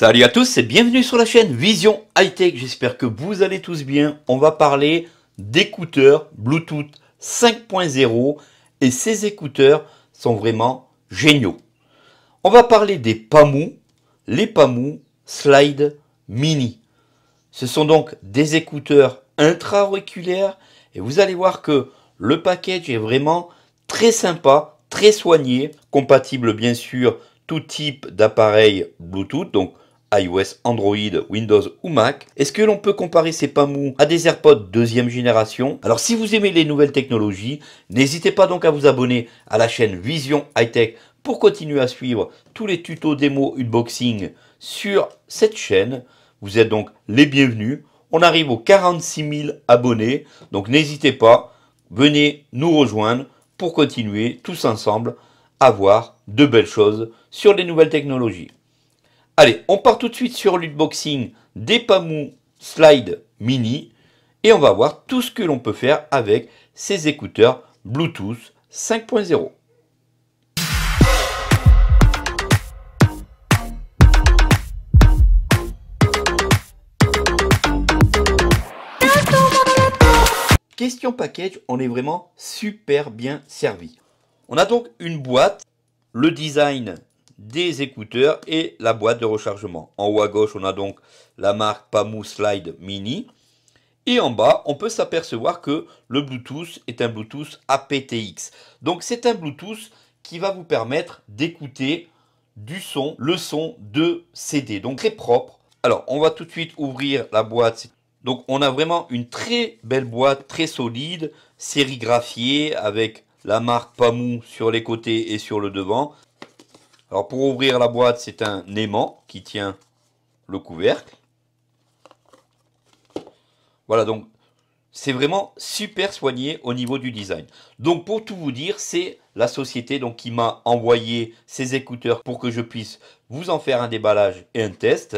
Salut à tous et bienvenue sur la chaîne Vision High Tech. J'espère que vous allez tous bien. On va parler d'écouteurs Bluetooth 5.0 et ces écouteurs sont vraiment géniaux. On va parler des PAMU, les PAMU Slide Mini. Ce sont donc des écouteurs intra-auriculaires et vous allez voir que le package est vraiment très sympa, très soigné, compatible bien sûr tout type d'appareil Bluetooth, donc iOS, Android, Windows ou Mac. Est-ce que l'on peut comparer ces pas à des AirPods deuxième génération Alors si vous aimez les nouvelles technologies, n'hésitez pas donc à vous abonner à la chaîne Vision High Tech pour continuer à suivre tous les tutos démo unboxing sur cette chaîne. Vous êtes donc les bienvenus. On arrive aux 46 000 abonnés, donc n'hésitez pas, venez nous rejoindre pour continuer tous ensemble à voir de belles choses sur les nouvelles technologies. Allez, on part tout de suite sur l'unboxing des Pamu Slide Mini et on va voir tout ce que l'on peut faire avec ces écouteurs Bluetooth 5.0. Question package, on est vraiment super bien servi. On a donc une boîte, le design des écouteurs et la boîte de rechargement. En haut à gauche, on a donc la marque Pamu Slide Mini. Et en bas, on peut s'apercevoir que le Bluetooth est un Bluetooth aptX. Donc c'est un Bluetooth qui va vous permettre d'écouter du son, le son de CD. Donc très propre. Alors, on va tout de suite ouvrir la boîte. Donc on a vraiment une très belle boîte, très solide, sérigraphiée avec la marque Pamu sur les côtés et sur le devant. Alors pour ouvrir la boîte, c'est un aimant qui tient le couvercle. Voilà, donc c'est vraiment super soigné au niveau du design. Donc pour tout vous dire, c'est la société donc, qui m'a envoyé ces écouteurs pour que je puisse vous en faire un déballage et un test.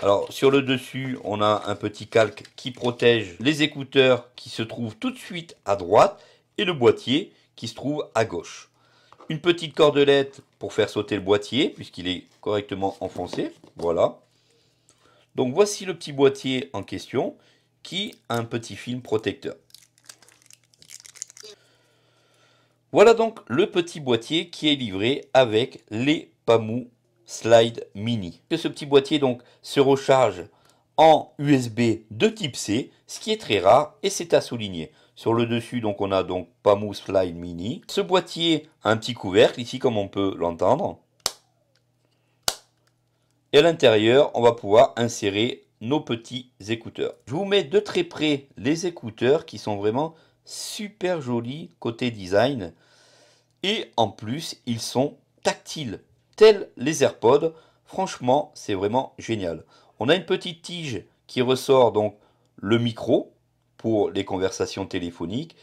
Alors sur le dessus, on a un petit calque qui protège les écouteurs qui se trouvent tout de suite à droite et le boîtier qui se trouve à gauche une petite cordelette pour faire sauter le boîtier, puisqu'il est correctement enfoncé. Voilà. Donc voici le petit boîtier en question, qui a un petit film protecteur. Voilà donc le petit boîtier qui est livré avec les Pamu Slide Mini. ce petit boîtier donc se recharge en USB de type C, ce qui est très rare et c'est à souligner. Sur le dessus, donc, on a donc Pamous Fly Mini. Ce boîtier a un petit couvercle, ici, comme on peut l'entendre. Et à l'intérieur, on va pouvoir insérer nos petits écouteurs. Je vous mets de très près les écouteurs qui sont vraiment super jolis côté design. Et en plus, ils sont tactiles, tels les AirPods. Franchement, c'est vraiment génial. On a une petite tige qui ressort donc le micro pour les conversations téléphoniques.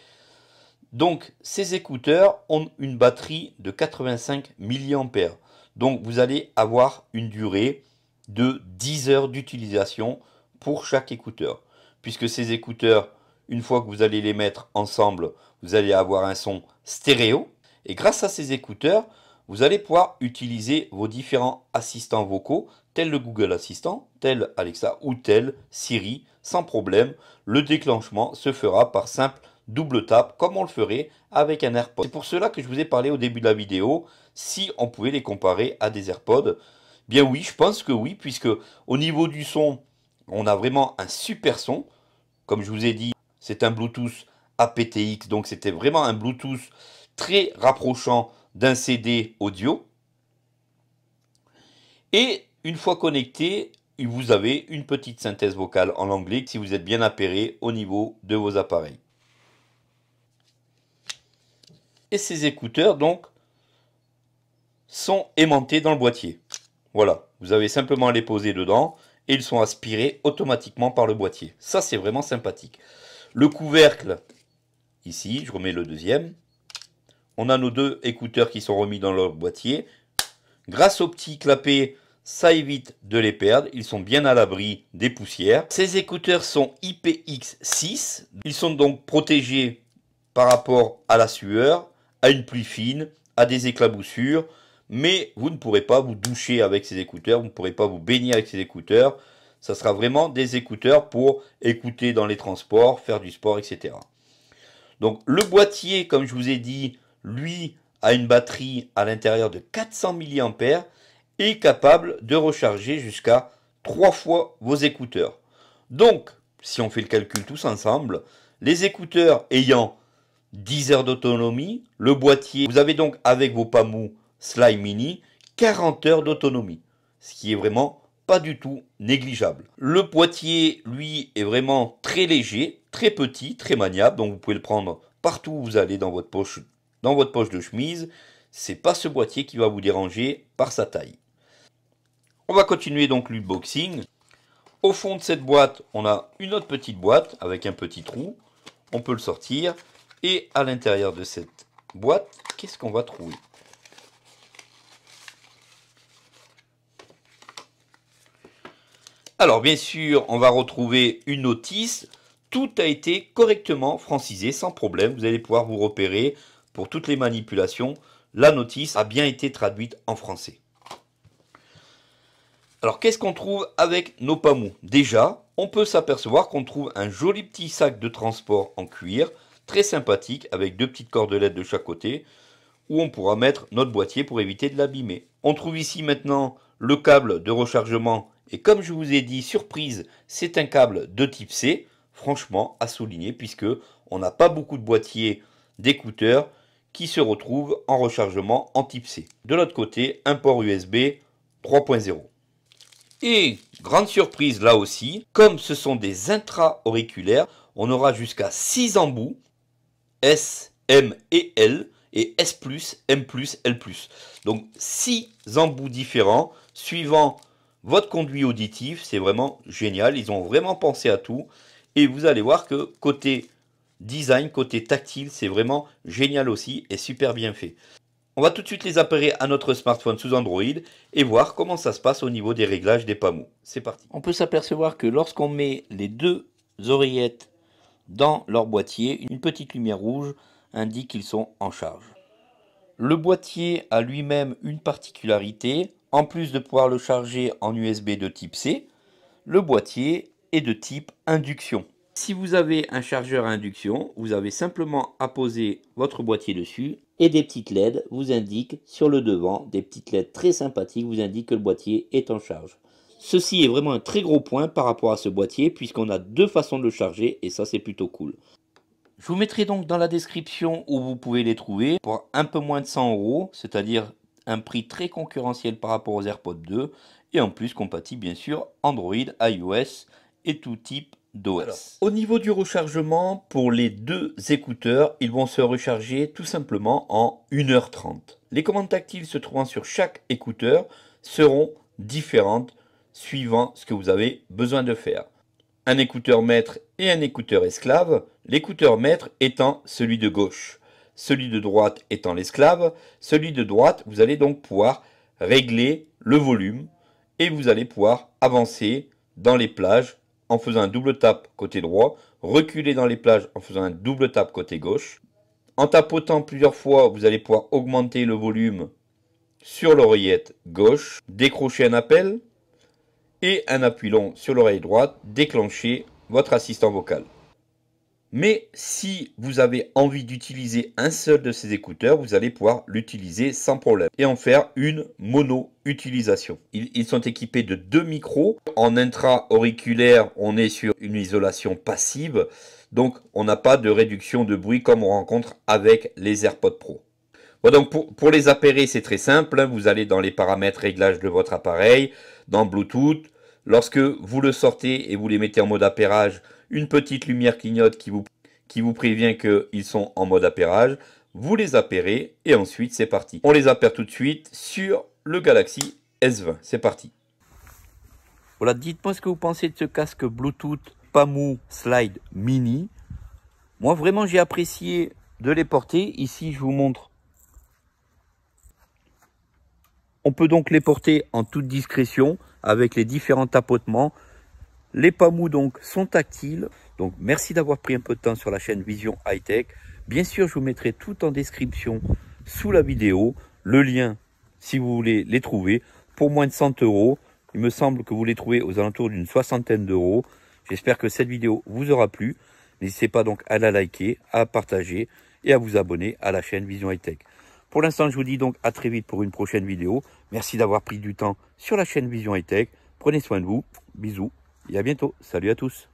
Donc ces écouteurs ont une batterie de 85 mAh. Donc vous allez avoir une durée de 10 heures d'utilisation pour chaque écouteur. Puisque ces écouteurs, une fois que vous allez les mettre ensemble, vous allez avoir un son stéréo. Et grâce à ces écouteurs, vous allez pouvoir utiliser vos différents assistants vocaux, tels le Google Assistant, tel Alexa ou tel Siri, sans problème. Le déclenchement se fera par simple double tape, comme on le ferait avec un AirPod. C'est pour cela que je vous ai parlé au début de la vidéo, si on pouvait les comparer à des AirPods. Bien oui, je pense que oui, puisque au niveau du son, on a vraiment un super son. Comme je vous ai dit, c'est un Bluetooth APTX, donc c'était vraiment un Bluetooth très rapprochant d'un CD audio. Et une fois connecté, vous avez une petite synthèse vocale en anglais si vous êtes bien appairé au niveau de vos appareils. Et ces écouteurs donc sont aimantés dans le boîtier. Voilà, vous avez simplement à les poser dedans et ils sont aspirés automatiquement par le boîtier. Ça c'est vraiment sympathique. Le couvercle, ici, je remets le deuxième, on a nos deux écouteurs qui sont remis dans leur boîtier. Grâce au petit clapet, ça évite de les perdre, ils sont bien à l'abri des poussières. Ces écouteurs sont IPX6, ils sont donc protégés par rapport à la sueur, à une pluie fine, à des éclaboussures, mais vous ne pourrez pas vous doucher avec ces écouteurs, vous ne pourrez pas vous baigner avec ces écouteurs, ça sera vraiment des écouteurs pour écouter dans les transports, faire du sport, etc. Donc le boîtier, comme je vous ai dit, lui, a une batterie à l'intérieur de 400 mAh et capable de recharger jusqu'à 3 fois vos écouteurs. Donc, si on fait le calcul tous ensemble, les écouteurs ayant 10 heures d'autonomie, le boîtier, vous avez donc avec vos PAMU Slime Mini 40 heures d'autonomie, ce qui est vraiment pas du tout négligeable. Le boîtier, lui, est vraiment très léger, très petit, très maniable, donc vous pouvez le prendre partout où vous allez dans votre poche votre poche de chemise, c'est pas ce boîtier qui va vous déranger par sa taille. On va continuer donc l'unboxing. Au fond de cette boîte, on a une autre petite boîte avec un petit trou. On peut le sortir. Et à l'intérieur de cette boîte, qu'est-ce qu'on va trouver Alors bien sûr, on va retrouver une notice. Tout a été correctement francisé sans problème. Vous allez pouvoir vous repérer pour toutes les manipulations, la notice a bien été traduite en français. Alors qu'est-ce qu'on trouve avec nos pamous Déjà, on peut s'apercevoir qu'on trouve un joli petit sac de transport en cuir, très sympathique, avec deux petites cordelettes de chaque côté, où on pourra mettre notre boîtier pour éviter de l'abîmer. On trouve ici maintenant le câble de rechargement, et comme je vous ai dit, surprise, c'est un câble de type C, franchement à souligner, puisque on n'a pas beaucoup de boîtiers d'écouteurs qui se retrouve en rechargement en type C. De l'autre côté, un port USB 3.0. Et grande surprise là aussi, comme ce sont des intra-auriculaires, on aura jusqu'à 6 embouts S, M et L et S+, M+, L+. Donc 6 embouts différents suivant votre conduit auditif, c'est vraiment génial, ils ont vraiment pensé à tout et vous allez voir que côté design, côté tactile, c'est vraiment génial aussi et super bien fait. On va tout de suite les appairer à notre smartphone sous Android et voir comment ça se passe au niveau des réglages des pameaux. C'est parti. On peut s'apercevoir que lorsqu'on met les deux oreillettes dans leur boîtier, une petite lumière rouge indique qu'ils sont en charge. Le boîtier a lui-même une particularité. En plus de pouvoir le charger en USB de type C, le boîtier est de type induction. Si vous avez un chargeur à induction, vous avez simplement à poser votre boîtier dessus et des petites LED vous indiquent sur le devant, des petites LED très sympathiques vous indiquent que le boîtier est en charge. Ceci est vraiment un très gros point par rapport à ce boîtier puisqu'on a deux façons de le charger et ça c'est plutôt cool. Je vous mettrai donc dans la description où vous pouvez les trouver pour un peu moins de 100 euros, c'est-à-dire un prix très concurrentiel par rapport aux AirPods 2 et en plus compatible bien sûr Android, iOS et tout type au niveau du rechargement, pour les deux écouteurs, ils vont se recharger tout simplement en 1h30. Les commandes tactiles se trouvant sur chaque écouteur seront différentes suivant ce que vous avez besoin de faire. Un écouteur maître et un écouteur esclave, l'écouteur maître étant celui de gauche, celui de droite étant l'esclave, celui de droite, vous allez donc pouvoir régler le volume et vous allez pouvoir avancer dans les plages en faisant un double tap côté droit, reculer dans les plages en faisant un double tap côté gauche. En tapotant plusieurs fois, vous allez pouvoir augmenter le volume sur l'oreillette gauche, décrocher un appel et un appui long sur l'oreille droite, déclencher votre assistant vocal. Mais si vous avez envie d'utiliser un seul de ces écouteurs, vous allez pouvoir l'utiliser sans problème et en faire une mono utilisation. Ils, sont équipés de deux micros. En intra-auriculaire, on est sur une isolation passive, donc on n'a pas de réduction de bruit comme on rencontre avec les AirPods Pro. donc pour, pour les appairer, c'est très simple. Vous allez dans les paramètres réglages de votre appareil, dans Bluetooth. Lorsque vous le sortez et vous les mettez en mode appairage, une petite lumière clignote qui vous, qui vous prévient qu'ils sont en mode appairage. Vous les appairez et ensuite c'est parti. On les appaire tout de suite sur le Galaxy S20. C'est parti. Voilà, dites-moi ce que vous pensez de ce casque Bluetooth PAMU Slide Mini. Moi vraiment j'ai apprécié de les porter. Ici je vous montre on peut donc les porter en toute discrétion avec les différents tapotements les pamous donc sont tactiles. Donc merci d'avoir pris un peu de temps sur la chaîne Vision High Tech. Bien sûr, je vous mettrai tout en description sous la vidéo. Le lien, si vous voulez les trouver, pour moins de 100 euros. Il me semble que vous les trouvez aux alentours d'une soixantaine d'euros. J'espère que cette vidéo vous aura plu. N'hésitez pas donc à la liker, à partager et à vous abonner à la chaîne Vision High Tech. Pour l'instant, je vous dis donc à très vite pour une prochaine vidéo. Merci d'avoir pris du temps sur la chaîne Vision High Tech. Prenez soin de vous. Bisous. Et à bientôt. Salut à tous.